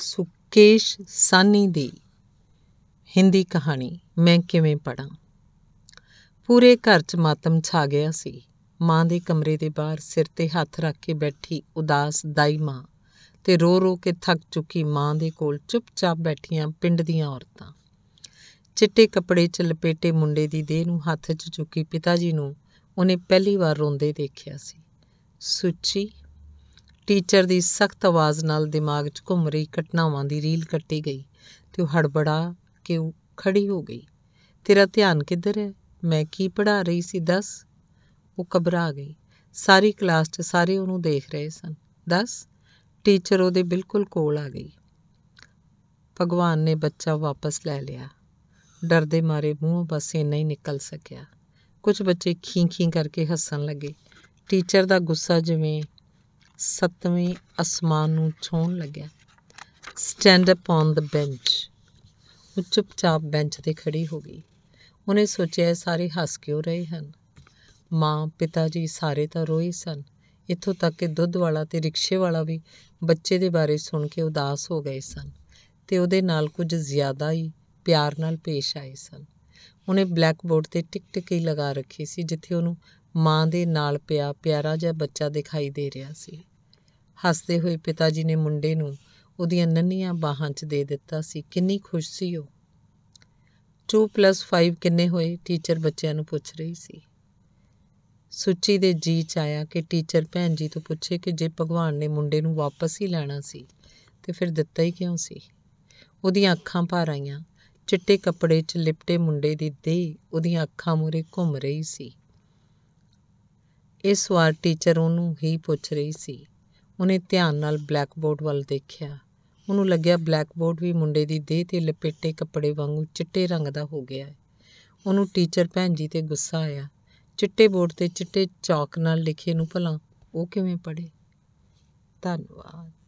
ਸੁਕੇਸ਼ ਸਾਨੀ ਦੀ ਹਿੰਦੀ ਕਹਾਣੀ ਮੈਂ ਕਿਵੇਂ ਪੜਾਂ ਪੂਰੇ ਘਰ 'ਚ ਮਾਤਮ ਛਾ ਗਿਆ ਸੀ ਮਾਂ ਦੇ ਕਮਰੇ ਦੇ ਬਾਹਰ ਸਿਰ ਤੇ ਹੱਥ ਰੱਖ ਕੇ ਬੈਠੀ ਉਦਾਸ ਦਾਈ ਮਾਂ ਤੇ ਰੋ ਰੋ ਕੇ ਥੱਕ ਚੁੱਕੀ ਮਾਂ ਦੇ ਕੋਲ ਚੁੱਪਚਾਪ ਬੈਠੀਆਂ ਪਿੰਡ ਦੀਆਂ ਔਰਤਾਂ ਚਿੱਟੇ ਕੱਪੜੇ 'ਚ ਲਪੇਟੇ ਮੁੰਡੇ ਦੀ ਦੇਹ ਨੂੰ ਹੱਥ 'ਚ ਚੁੱਕੀ ਪਿਤਾ ਜੀ ਨੂੰ ਉਹਨੇ ਪਹਿਲੀ ਵਾਰ ਰੋਂਦੇ ਦੇਖਿਆ ਸੀ ਸੁੱਚੀ ਟੀਚਰ ਦੀ ਸਖਤ ਆਵਾਜ਼ ਨਾਲ ਦਿਮਾਗ 'ਚ ਘੁੰਮ ਰਹੀ ਘਟਨਾਵਾਂ ਦੀ ਰੀਲ ਕੱਟੀ ਗਈ ਤੇ ਉਹ ਹੜਬੜਾ ਕੇ ਖੜੀ ਹੋ ਗਈ ਤੇਰਾ ਧਿਆਨ ਕਿੱਧਰ ਹੈ ਮੈਂ ਕੀ ਪੜ੍ਹਾ ਰਹੀ ਸੀ ਦੱਸ ਉਹ ਕਬਰਾ ਗਈ ਸਾਰੀ ਕਲਾਸ 'ਚ ਸਾਰੇ ਉਹਨੂੰ ਦੇਖ ਰਹੇ ਸਨ ਦੱਸ ਟੀਚਰ ਉਹਦੇ ਬਿਲਕੁਲ ਕੋਲ ਆ ਗਈ ਭਗਵਾਨ ਨੇ ਬੱਚਾ ਵਾਪਸ ਲੈ ਲਿਆ ਡਰ ਦੇ ਮਾਰੇ ਮੂੰਹੋਂ ਬਸ ਇੰਨਾ ਹੀ ਨਿਕਲ ਸਕਿਆ ਕੁਝ ਬੱਚੇ ਖੀਂ ਖੀਂ ਕਰਕੇ ਹੱਸਣ ਲੱਗੇ ਟੀਚਰ ਦਾ ਗੁੱਸਾ ਜਿਵੇਂ ਸੱਤਵੇਂ ਅਸਮਾਨ ਨੂੰ ਛੋਣ ਲੱਗਿਆ stand up on the bench ਉਹ ਚੁੱਪਚਾਪ ਬੈਂਚ ਤੇ ਖੜੀ ਹੋ ਗਈ ਉਹਨੇ ਸੋਚਿਆ ਸਾਰੇ ਹੱਸ ਕਿਉਂ ਰਹੇ ਹਨ ਮਾਂ ਪਿਤਾ ਜੀ ਸਾਰੇ ਤਾਂ ਰੋਏ ਸਨ ਇੱਥੋਂ ਤੱਕ ਕਿ ਦੁੱਧ ਵਾਲਾ ਤੇ ਰਿਕਸ਼ੇ ਵਾਲਾ ਵੀ ਬੱਚੇ ਦੇ ਬਾਰੇ ਸੁਣ ਕੇ ਉਦਾਸ ਹੋ ਗਏ ਸਨ ਤੇ ਉਹਦੇ ਨਾਲ ਕੁਝ ਜ਼ਿਆਦਾ ਹੀ ਪਿਆਰ ਨਾਲ ਪੇਸ਼ ਆਏ ਸਨ ਉਹਨੇ ਬਲੈਕ ਬੋਰਡ ਤੇ ਟਿਕ ਟਿਕ ਹੀ ਲਗਾ ਰੱਖੀ ਸੀ ਜਿੱਥੇ ਉਹਨੂੰ ਮਾਂ ਦੇ ਨਾਲ ਪਿਆ ਪਿਆਰਾ ਜਿਹਾ ਬੱਚਾ ਦਿਖਾਈ ਦੇ ਰਿਹਾ ਸੀ ਹੱਸਦੇ ਹੋਏ ਪਿਤਾ ਜੀ ਨੇ ਮੁੰਡੇ ਨੂੰ ਉਹਦੀਆਂ ਨੰਨੀਆਂ ਬਾਹਾਂ 'ਚ ਦੇ ਦਿੱਤਾ ਸੀ ਕਿੰਨੀ ਖੁਸ਼ ਸੀ ਉਹ 2+5 ਕਿੰਨੇ ਹੋਏ ਟੀਚਰ ਬੱਚਿਆਂ ਨੂੰ ਪੁੱਛ ਰਹੀ ਸੀ ਸੁੱਚੀ ਦੇ ਜੀ 'ਚ ਆਇਆ ਕਿ ਟੀਚਰ ਭੈਣ ਜੀ ਤੋਂ ਪੁੱਛੇ ਕਿ ਜੇ ਭਗਵਾਨ ਨੇ ਮੁੰਡੇ ਨੂੰ ਵਾਪਸ ਹੀ ਲੈਣਾ ਸੀ ਤੇ ਫਿਰ ਦਿੱਤਾ ਹੀ ਕਿਉਂ ਸੀ ਉਹਦੀਆਂ ਅੱਖਾਂ ਭਰ ਆਈਆਂ ਚਿੱਟੇ ਕੱਪੜੇ 'ਚ ਲਿਪਟੇ ਮੁੰਡੇ ਦੀ ਦੇਹ ਉਹਦੀਆਂ ਅੱਖਾਂ ਮੂਰੇ ਘੁੰਮ ਰਹੀ ਸੀ ਇਸ ਵਾਰ ਟੀਚਰ ਉਹਨੂੰ ਹੀ ਪੁੱਛ ਰਹੀ ਸੀ ਉਹਨੇ ਧਿਆਨ ਨਾਲ ਬਲੈਕਬੋਰਡ ਵੱਲ ਦੇਖਿਆ ਉਹਨੂੰ ਲੱਗਿਆ ਬਲੈਕਬੋਰਡ ਵੀ ਮੁੰਡੇ ਦੀ ਦੇਹ ਤੇ ਲਪੇਟੇ ਕੱਪੜੇ ਵਾਂਗੂ ਚਿੱਟੇ ਰੰਗ ਦਾ ਹੋ ਗਿਆ ਹੈ ਉਹਨੂੰ ਟੀਚਰ ਭੈਣ ਜੀ ਤੇ ਗੁੱਸਾ ਆਇਆ ਚਿੱਟੇ ਬੋਰਡ ਤੇ ਚਿੱਟੇ ਚੌਕ ਨਾਲ ਲਿਖੇ ਨੂੰ ਭਲਾ ਉਹ ਕਿਵੇਂ ਪੜੇ ਧੰਨਵਾਦ